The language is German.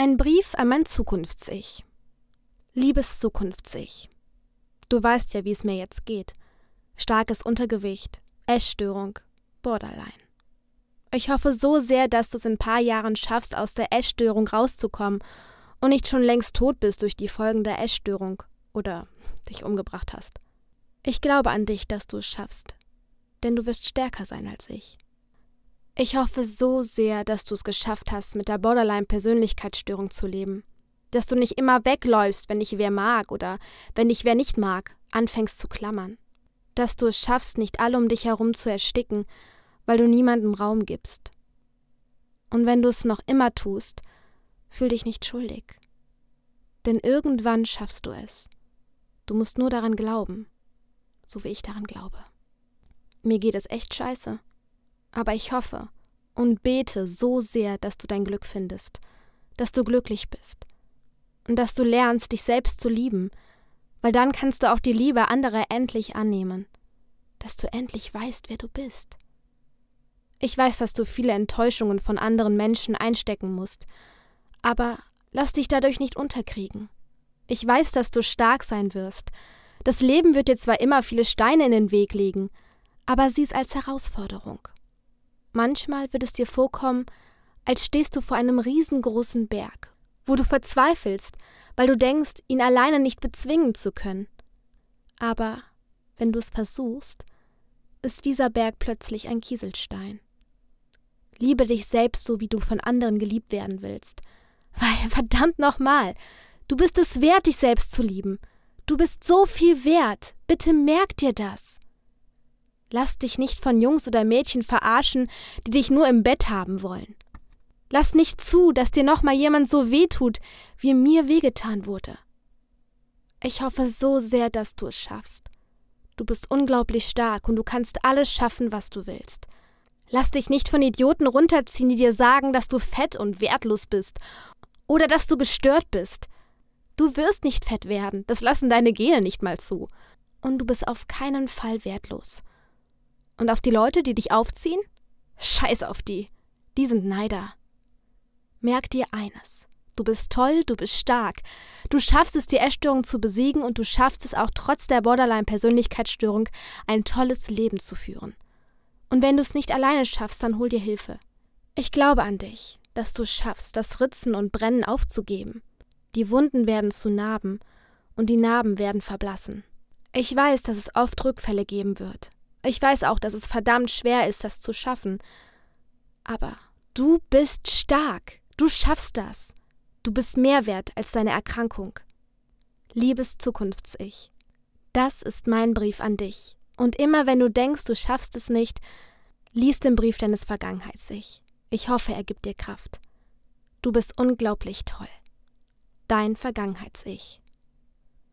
Ein Brief an mein Zukunfts-Ich. Liebes Zukunfts-Ich. Du weißt ja, wie es mir jetzt geht. Starkes Untergewicht, Essstörung, Borderline. Ich hoffe so sehr, dass du es in ein paar Jahren schaffst, aus der Essstörung rauszukommen und nicht schon längst tot bist durch die Folgen der Essstörung oder dich umgebracht hast. Ich glaube an dich, dass du es schaffst, denn du wirst stärker sein als ich. Ich hoffe so sehr, dass du es geschafft hast, mit der Borderline-Persönlichkeitsstörung zu leben. Dass du nicht immer wegläufst, wenn dich wer mag oder wenn dich wer nicht mag, anfängst zu klammern. Dass du es schaffst, nicht alle um dich herum zu ersticken, weil du niemandem Raum gibst. Und wenn du es noch immer tust, fühl dich nicht schuldig. Denn irgendwann schaffst du es. Du musst nur daran glauben, so wie ich daran glaube. Mir geht es echt scheiße. Aber ich hoffe und bete so sehr, dass du dein Glück findest, dass du glücklich bist und dass du lernst, dich selbst zu lieben, weil dann kannst du auch die Liebe anderer endlich annehmen, dass du endlich weißt, wer du bist. Ich weiß, dass du viele Enttäuschungen von anderen Menschen einstecken musst, aber lass dich dadurch nicht unterkriegen. Ich weiß, dass du stark sein wirst. Das Leben wird dir zwar immer viele Steine in den Weg legen, aber sieh es als Herausforderung. Manchmal wird es dir vorkommen, als stehst du vor einem riesengroßen Berg, wo du verzweifelst, weil du denkst, ihn alleine nicht bezwingen zu können. Aber wenn du es versuchst, ist dieser Berg plötzlich ein Kieselstein. Liebe dich selbst so, wie du von anderen geliebt werden willst. Weil, verdammt nochmal, du bist es wert, dich selbst zu lieben. Du bist so viel wert. Bitte merk dir das. Lass dich nicht von Jungs oder Mädchen verarschen, die dich nur im Bett haben wollen. Lass nicht zu, dass dir nochmal jemand so wehtut, wie mir wehgetan wurde. Ich hoffe so sehr, dass du es schaffst. Du bist unglaublich stark und du kannst alles schaffen, was du willst. Lass dich nicht von Idioten runterziehen, die dir sagen, dass du fett und wertlos bist oder dass du gestört bist. Du wirst nicht fett werden, das lassen deine Gene nicht mal zu. Und du bist auf keinen Fall wertlos. Und auf die Leute, die dich aufziehen? Scheiß auf die. Die sind Neider. Merk dir eines. Du bist toll, du bist stark. Du schaffst es, die Essstörung zu besiegen und du schaffst es auch trotz der Borderline-Persönlichkeitsstörung, ein tolles Leben zu führen. Und wenn du es nicht alleine schaffst, dann hol dir Hilfe. Ich glaube an dich, dass du schaffst, das Ritzen und Brennen aufzugeben. Die Wunden werden zu Narben und die Narben werden verblassen. Ich weiß, dass es oft Rückfälle geben wird. Ich weiß auch, dass es verdammt schwer ist, das zu schaffen. Aber du bist stark. Du schaffst das. Du bist mehr wert als deine Erkrankung. Liebes Zukunfts-Ich, das ist mein Brief an dich. Und immer wenn du denkst, du schaffst es nicht, lies den Brief deines Vergangenheits-Ich. Ich hoffe, er gibt dir Kraft. Du bist unglaublich toll. Dein Vergangenheits-Ich.